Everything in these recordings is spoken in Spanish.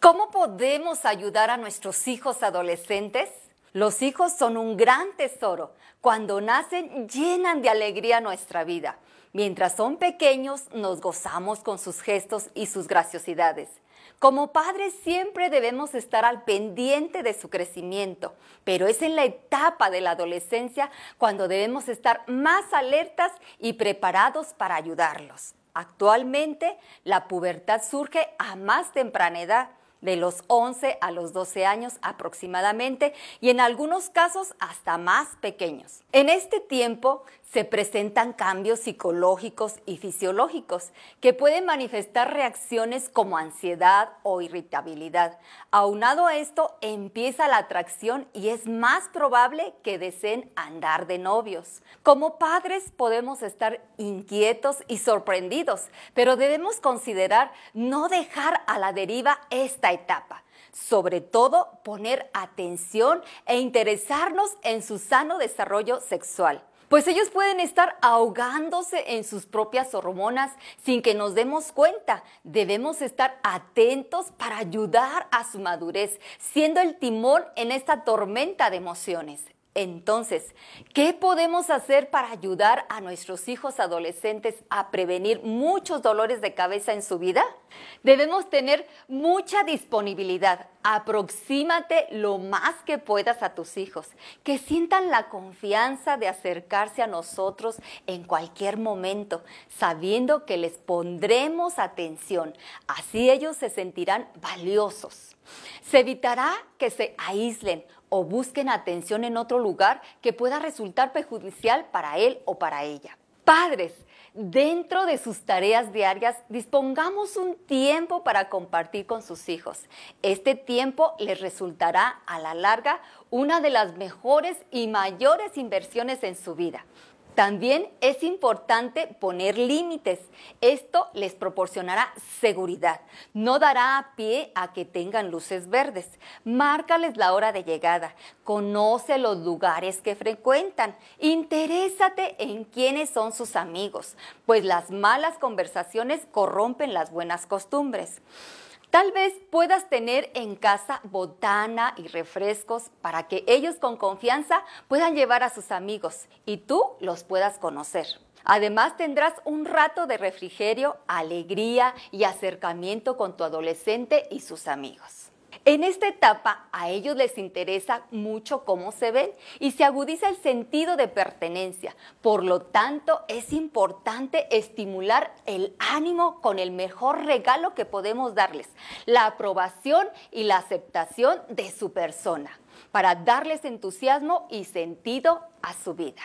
¿Cómo podemos ayudar a nuestros hijos adolescentes? Los hijos son un gran tesoro. Cuando nacen llenan de alegría nuestra vida. Mientras son pequeños nos gozamos con sus gestos y sus graciosidades. Como padres siempre debemos estar al pendiente de su crecimiento, pero es en la etapa de la adolescencia cuando debemos estar más alertas y preparados para ayudarlos. Actualmente la pubertad surge a más temprana edad de los 11 a los 12 años aproximadamente y en algunos casos hasta más pequeños. En este tiempo se presentan cambios psicológicos y fisiológicos que pueden manifestar reacciones como ansiedad o irritabilidad. Aunado a esto, empieza la atracción y es más probable que deseen andar de novios. Como padres podemos estar inquietos y sorprendidos, pero debemos considerar no dejar a la deriva esta etapa. Sobre todo, poner atención e interesarnos en su sano desarrollo sexual. Pues ellos pueden estar ahogándose en sus propias hormonas sin que nos demos cuenta. Debemos estar atentos para ayudar a su madurez, siendo el timón en esta tormenta de emociones. Entonces, ¿qué podemos hacer para ayudar a nuestros hijos adolescentes a prevenir muchos dolores de cabeza en su vida? Debemos tener mucha disponibilidad aproxímate lo más que puedas a tus hijos, que sientan la confianza de acercarse a nosotros en cualquier momento, sabiendo que les pondremos atención. Así ellos se sentirán valiosos. Se evitará que se aíslen o busquen atención en otro lugar que pueda resultar perjudicial para él o para ella. Padres, dentro de sus tareas diarias, dispongamos un tiempo para compartir con sus hijos. Este tiempo les resultará a la larga una de las mejores y mayores inversiones en su vida. También es importante poner límites. Esto les proporcionará seguridad. No dará pie a que tengan luces verdes. Márcales la hora de llegada. Conoce los lugares que frecuentan. Interésate en quiénes son sus amigos, pues las malas conversaciones corrompen las buenas costumbres. Tal vez puedas tener en casa botana y refrescos para que ellos con confianza puedan llevar a sus amigos y tú los puedas conocer. Además tendrás un rato de refrigerio, alegría y acercamiento con tu adolescente y sus amigos. En esta etapa a ellos les interesa mucho cómo se ven y se agudiza el sentido de pertenencia. Por lo tanto, es importante estimular el ánimo con el mejor regalo que podemos darles, la aprobación y la aceptación de su persona, para darles entusiasmo y sentido a su vida.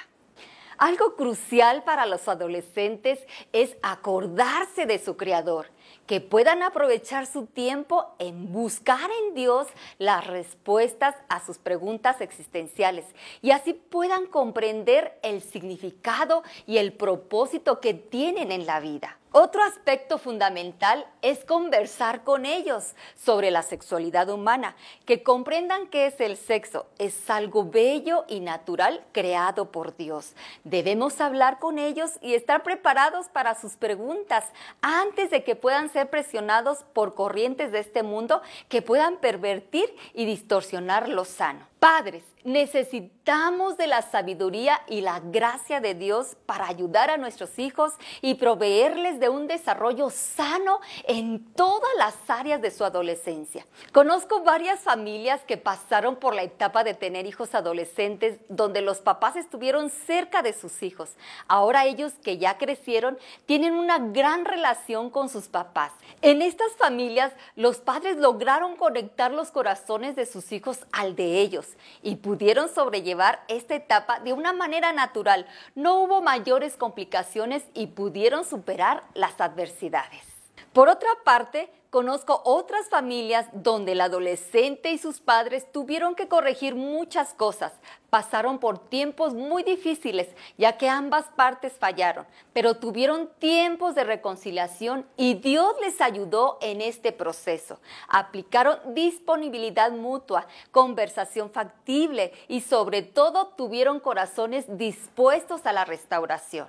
Algo crucial para los adolescentes es acordarse de su Creador, que puedan aprovechar su tiempo en buscar en Dios las respuestas a sus preguntas existenciales y así puedan comprender el significado y el propósito que tienen en la vida. Otro aspecto fundamental es conversar con ellos sobre la sexualidad humana, que comprendan que es el sexo, es algo bello y natural creado por Dios. Debemos hablar con ellos y estar preparados para sus preguntas antes de que puedan ser presionados por corrientes de este mundo que puedan pervertir y distorsionar lo sano. Padres, necesitamos de la sabiduría y la gracia de Dios para ayudar a nuestros hijos y proveerles de un desarrollo sano en todas las áreas de su adolescencia. Conozco varias familias que pasaron por la etapa de tener hijos adolescentes donde los papás estuvieron cerca de sus hijos. Ahora ellos que ya crecieron tienen una gran relación con sus papás. En estas familias los padres lograron conectar los corazones de sus hijos al de ellos y pudieron sobrellevar esta etapa de una manera natural. No hubo mayores complicaciones y pudieron superar las adversidades. Por otra parte, conozco otras familias donde el adolescente y sus padres tuvieron que corregir muchas cosas. Pasaron por tiempos muy difíciles, ya que ambas partes fallaron, pero tuvieron tiempos de reconciliación y Dios les ayudó en este proceso. Aplicaron disponibilidad mutua, conversación factible y sobre todo tuvieron corazones dispuestos a la restauración.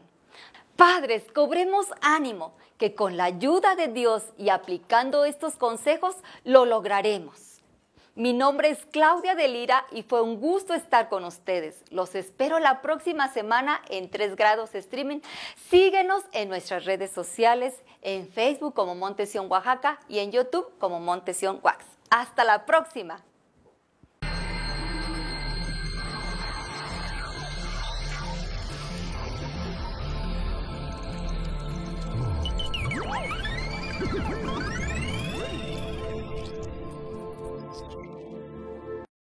Padres, cobremos ánimo, que con la ayuda de Dios y aplicando estos consejos lo lograremos. Mi nombre es Claudia de Lira y fue un gusto estar con ustedes. Los espero la próxima semana en 3 grados streaming. Síguenos en nuestras redes sociales, en Facebook como Montesión Oaxaca y en YouTube como Montesión Wax. Hasta la próxima. Ha ha ha ha!